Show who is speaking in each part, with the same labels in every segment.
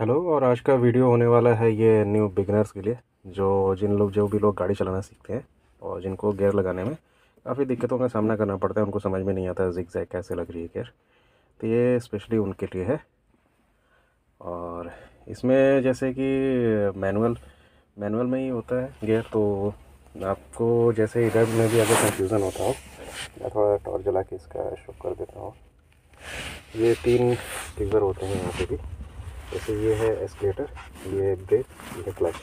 Speaker 1: hello और आज का वीडियो होने वाला है ये न्यू बिगनर्स के लिए जो जिन लोग जो भी लोग गाड़ी चलाना सीखते हैं और जिनको गेयर लगाने में काफ़ी दिक्कतों का सामना करना पड़ता है उनको समझ में नहीं आता जिक जैक कैसे लग रही है गेयर तो ये स्पेशली उनके लिए है और इसमें जैसे कि मैनुअल मैनुअल में ही होता है गेयर तो आपको जैसे इधर में भी अगर कन्फ्यूज़न होता हो मैं थोड़ा टॉर्च जला के इसका शो कर देता हूँ ये तीन फिगर होते हैं यहाँ पे भी जैसे ये है एस्केलेटर ये है ब्रेक ये है क्लच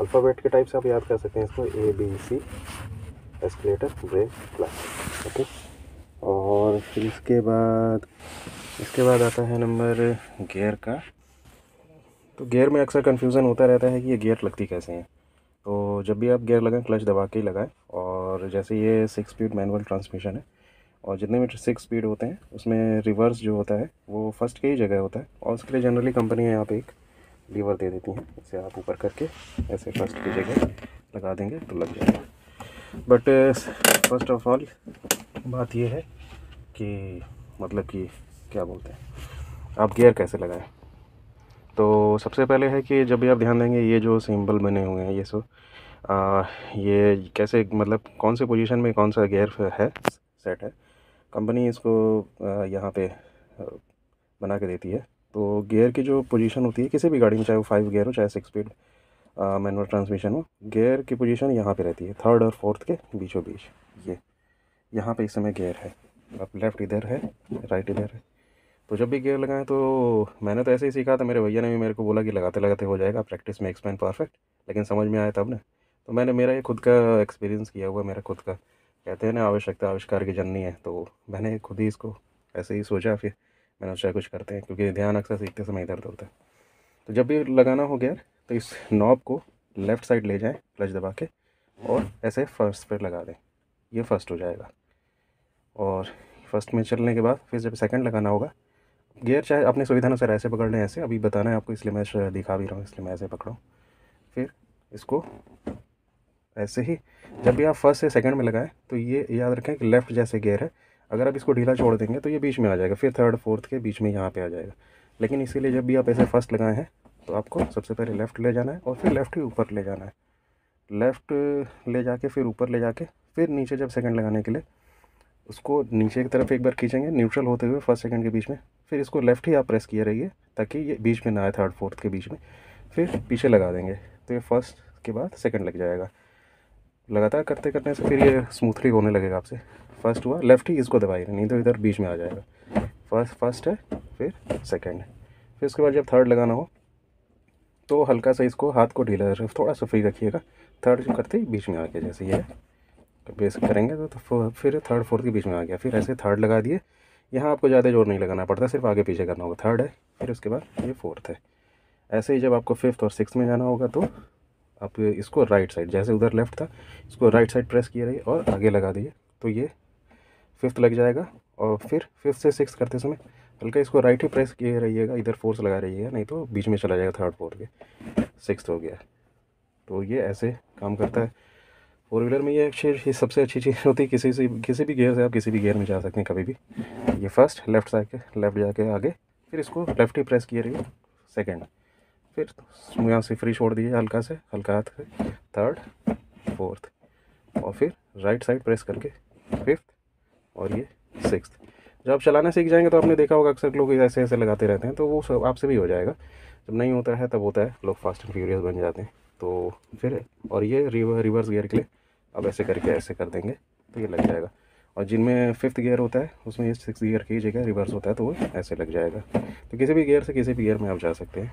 Speaker 1: अल्फ़ाबेट के टाइप से आप याद कर सकते हैं इसको A B C accelerator brake clutch okay और फिर इसके बाद इसके बाद आता है नंबर गेयर का तो गेयर में अक्सर कन्फ्यूज़न होता रहता है कि ये गेयर लगती कैसे हैं तो जब भी आप गेयर लगाएं क्लच दबा के ही लगाएं और जैसे ये सिक्स स्पीड मैनुअल ट्रांसमिशन है और जितने मीटर सिक्स स्पीड होते हैं उसमें रिवर्स जो होता है वो फर्स्ट के ही जगह होता है और उसके लिए जनरली कंपनी यहाँ पे एक लीवर दे देती हैं इसे आप ऊपर करके ऐसे फर्स्ट की जगह लगा देंगे तो लग जाएगा बट फर्स्ट ऑफ ऑल बात यह है कि मतलब कि क्या बोलते हैं आप गियर कैसे लगाएं तो सबसे पहले है कि जब भी आप ध्यान देंगे ये जो सिंबल बने हुए हैं ये सो आ, ये कैसे मतलब कौन से पोजीशन में कौन सा गियर है सेट है कंपनी इसको यहाँ पे बना के देती है तो गेयर की जो पोजीशन होती है किसी भी गाड़ी में चाहे वो फाइव गेयर हो चाहे सिक्स स्पीड मैनुअल ट्रांसमिशन हो गेयर की पोजीशन यहाँ पे रहती है थर्ड और फोर्थ के बीचों बीच ये यहाँ पे इस समय गेयर है आप लेफ़्ट इधर है राइट इधर है तो जब भी गेयर लगाएं तो मैंने तो ऐसे ही सीखा था मेरे भैया ने भी मेरे को बोला कि लगाते लगाते हो जाएगा प्रैक्टिस में एक्समैन परफेक्ट लेकिन समझ में आया तब ना तो मैंने मेरा ये खुद का एक्सपीरियंस किया हुआ मेरा खुद का कहते हैं ना आवश्यकता आविष्कार की जननी है तो मैंने खुद ही इसको ऐसे ही सोचा फिर मैंने सोचा कुछ करते हैं क्योंकि ध्यान अक्सर सीखते समय इधर उधर होता है तो जब भी लगाना हो गया तो इस नॉब को लेफ़्ट साइड ले जाएं क्लच दबा के और ऐसे फर्स्ट पर लगा दें ये फर्स्ट हो जाएगा और फर्स्ट में चलने के बाद फिर जब सेकंड लगाना होगा गियर चाहे अपने सुविधा अनुसार ऐसे पकड़ लें ऐसे अभी बताना है आपको इसलिए मैं दिखा भी रहा हूँ इसलिए मैं ऐसे पकड़ाऊँ फिर इसको ऐसे ही जब भी आप फर्स्ट से सेकंड में लगाएं तो ये याद रखें कि लेफ़्ट जैसे गेयर है अगर आप इसको ढीला छोड़ देंगे तो ये बीच में आ जाएगा फिर थर्ड फोर्थ के बीच में यहाँ पे आ जाएगा लेकिन इसीलिए जब भी आप ऐसे फर्स्ट लगाए हैं तो आपको सबसे पहले लेफ़्ट ले जाना है और फिर लेफ़्ट ही ऊपर ले जाना है लेफ़्ट ले जा फिर ऊपर ले जाके फिर नीचे जब सेकेंड लगाने के लिए उसको नीचे की तरफ एक बार खींचेंगे न्यूट्रल होते हुए फर्स्ट सेकंड के बीच में फिर इसको लेफ़्ट ही आप प्रेस किए रहिए ताकि ये बीच में ना आए थर्ड फोर्थ के बीच में फिर पीछे लगा देंगे तो ये फर्स्ट के बाद सेकंड लग जाएगा लगातार करते करने से फिर ये स्मूथली होने लगेगा आपसे फर्स्ट हुआ लेफ्ट ही इसको दबाइए नहीं तो इधर बीच में आ जाएगा फर्स्ट फर्स्ट है फिर सेकेंड फिर उसके बाद जब थर्ड लगाना हो तो हल्का सा इसको हाथ को ढीला थोड़ा सा फ्री रखिएगा थर्ड करते ही बीच में आ गया जैसे ये बेस करेंगे तो, तो फिर थर्ड फोर्थ के बीच में आ गया फिर ऐसे थर्ड लगा दिए यहाँ आपको ज़्यादा जोर नहीं लगाना पड़ता सिर्फ आगे पीछे करना होगा थर्ड है फिर उसके बाद ये फोर्थ है ऐसे ही जब आपको फिफ्थ और सिक्स में जाना होगा तो आप इसको राइट साइड जैसे उधर लेफ्ट था इसको राइट साइड प्रेस किए रहिए और आगे लगा दिए तो ये फिफ्थ लग जाएगा और फिर फिफ्थ से सिक्स करते समय हल्का इसको राइट ही प्रेस किए रहिएगा इधर फोर्स लगा रहिएगा नहीं तो बीच में चला जाएगा थर्ड फोर्थ के सिक्स हो गया तो ये ऐसे काम करता है फोर व्हीलर में ये अच्छी सबसे अच्छी चीज़ होती है किसी से किसी भी गियर से आप किसी भी गियर में जा सकते हैं कभी भी ये फर्स्ट लेफ्ट साइड के लेफ्ट जाके आगे फिर इसको लेफ्ट ही प्रेस किए रहिए सेकेंड फिर यहाँ से फ्री छोड़ दीजिए हल्का से हल्का हाथ से थर्ड फोर्थ और फिर राइट साइड प्रेस करके फिफ्थ और ये सिक्स जब चलाना सीख जाएंगे तो आपने देखा होगा अक्सर लोग ऐसे ऐसे लगाते रहते हैं तो वो सब आपसे भी हो जाएगा जब नहीं होता है तब होता है लोग फास्ट एंड फ्यूरियस बन जाते हैं तो फिर और ये रिवर्स गियर के लिए अब ऐसे करके ऐसे कर देंगे तो ये लग जाएगा और जिनमें फिफ्थ गियर होता है उसमें ये सिक्स गियर की जगह रिवर्स होता है तो वो ऐसे लग जाएगा तो किसी भी गियर से किसी भी गियर में आप जा सकते हैं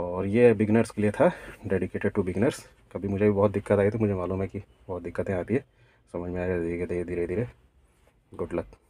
Speaker 1: और ये बिगनर्स के लिए था डेडिकेटेड टू बिगनर्स कभी मुझे भी बहुत दिक्कत आई तो मुझे मालूम है कि बहुत दिक्कतें आती है समझ में आएगा धीरे धीरे धीरे धीरे गुड लक